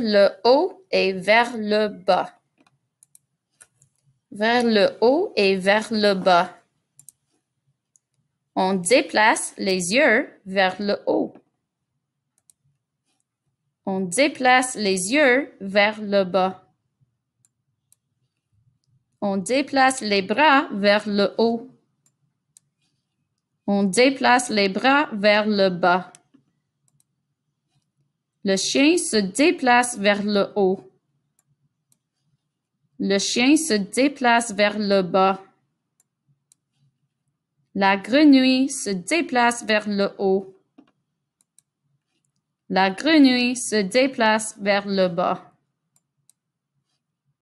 le haut et vers le bas. Vers le haut et vers le bas. On déplace les yeux vers le haut. On déplace les yeux vers le bas. On déplace les bras vers le haut. On déplace les bras vers le bas. Le chien se déplace vers le haut. Le chien se déplace vers le bas. La grenouille se déplace vers le haut. La grenouille se déplace vers le bas.